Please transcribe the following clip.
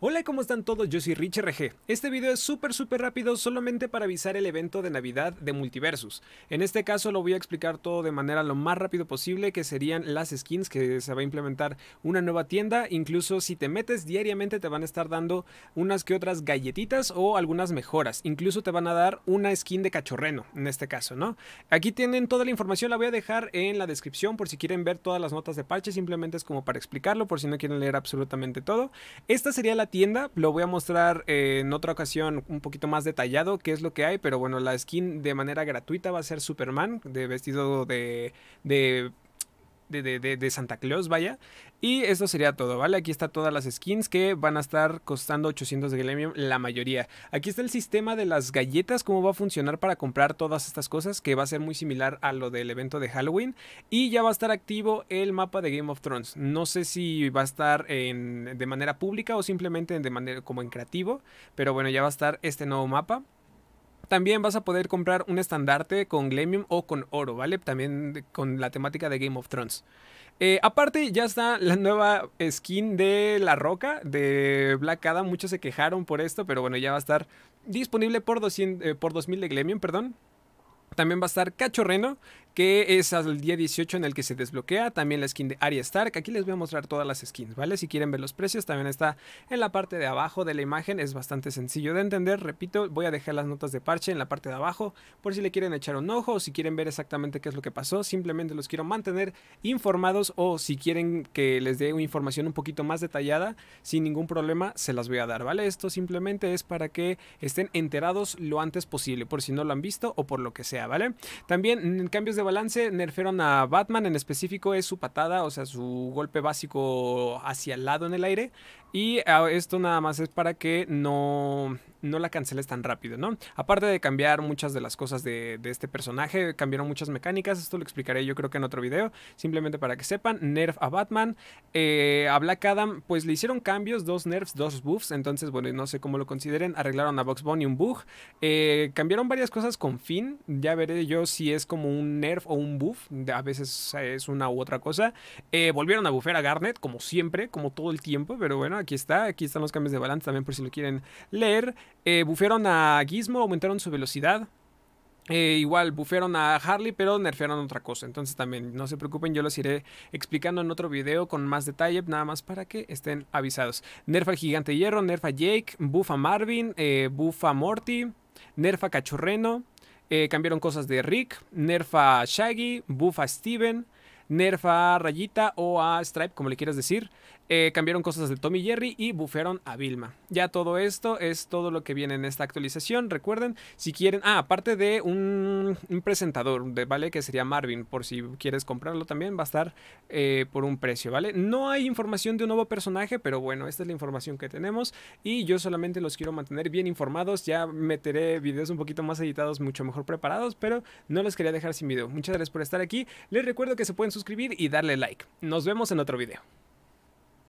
Hola, ¿cómo están todos? Yo soy Rich RG. Este video es súper súper rápido solamente para avisar el evento de Navidad de Multiversus. En este caso lo voy a explicar todo de manera lo más rápido posible, que serían las skins que se va a implementar una nueva tienda. Incluso si te metes diariamente te van a estar dando unas que otras galletitas o algunas mejoras. Incluso te van a dar una skin de cachorreno, en este caso, ¿no? Aquí tienen toda la información, la voy a dejar en la descripción por si quieren ver todas las notas de parche. Simplemente es como para explicarlo, por si no quieren leer absolutamente todo. Esta sería la tienda, lo voy a mostrar eh, en otra ocasión un poquito más detallado qué es lo que hay, pero bueno, la skin de manera gratuita va a ser Superman, de vestido de, de de, Santa Claus, vaya. Y esto sería todo, ¿vale? Aquí está todas las skins que van a estar costando 800 de Gremium, la mayoría. Aquí está el sistema de las galletas, cómo va a funcionar para comprar todas estas cosas, que va a ser muy similar a lo del evento de Halloween. Y ya va a estar activo el mapa de Game of Thrones. No sé si va a estar de manera pública o simplemente de manera, como en creativo, pero bueno, ya va a estar este nuevo mapa. También vas a poder comprar un estandarte con Glemium o con oro, ¿vale? También con la temática de Game of Thrones. Eh, aparte, ya está la nueva skin de La Roca, de Black Adam. Muchos se quejaron por esto, pero bueno, ya va a estar disponible por, eh, por 2000 de Glemium, perdón. También va a estar Cachorreno, que es el día 18 en el que se desbloquea también la skin de Arya Stark. Aquí les voy a mostrar todas las skins, ¿vale? Si quieren ver los precios, también está en la parte de abajo de la imagen, es bastante sencillo de entender, repito, voy a dejar las notas de parche en la parte de abajo por si le quieren echar un ojo o si quieren ver exactamente qué es lo que pasó, simplemente los quiero mantener informados o si quieren que les dé una información un poquito más detallada, sin ningún problema se las voy a dar, ¿vale? Esto simplemente es para que estén enterados lo antes posible, por si no lo han visto o por lo que sea, ¿vale? También en mm, cambios de balance, nerfearon a Batman en específico, es su patada, o sea, su golpe básico hacia el lado en el aire. Y ah, esto nada más es para que no, no la canceles tan rápido, ¿no? Aparte de cambiar muchas de las cosas de, este personaje, cambiaron muchas mecánicas, esto lo explicaré yo creo que en otro video, simplemente para que sepan, nerf a Batman, eh, a Black Adam, pues le hicieron cambios, dos nerfs, dos buffs, entonces bueno, no sé cómo lo consideren, arreglaron a Box Bunny un bug, eh, cambiaron varias cosas con Finn, ya veré yo si es como un nerf o un buff, a veces es una u otra cosa, eh, volvieron a buffer a Garnet, como siempre, como todo el tiempo, pero bueno, Aquí está, aquí están los cambios de balance también por si lo quieren leer. Eh, a Gizmo, aumentaron su velocidad. Eh, igual, bufearon a Harley, pero nerfearon otra cosa. Entonces también, no se preocupen, yo los iré explicando en otro video con más detalle, nada más para que estén avisados. Nerfa Gigante Hierro, Nerfa Jake, buffa Marvin, eh, Buffa Morty, nerfa Cachorreno, eh, cambiaron cosas de Rick, Nerfa Shaggy, buffa Steven, Nerfa Rayita o a Stripe, como le quieras decir. Eh, cambiaron cosas de Tommy Jerry y bufearon a Vilma. Ya todo esto es todo lo que viene en esta actualización. Recuerden, si quieren. Ah, aparte de un, presentador vale que sería Marvin, por si quieres comprarlo también, va a estar eh, por un precio, ¿vale? No hay información de un nuevo personaje, pero bueno, esta es la información que tenemos. Y yo solamente los quiero mantener bien informados. Ya meteré videos un poquito más editados, mucho mejor preparados, pero no les quería dejar sin video. Muchas gracias por estar aquí. Les recuerdo que se pueden suscribir y darle like. Nos vemos en otro video.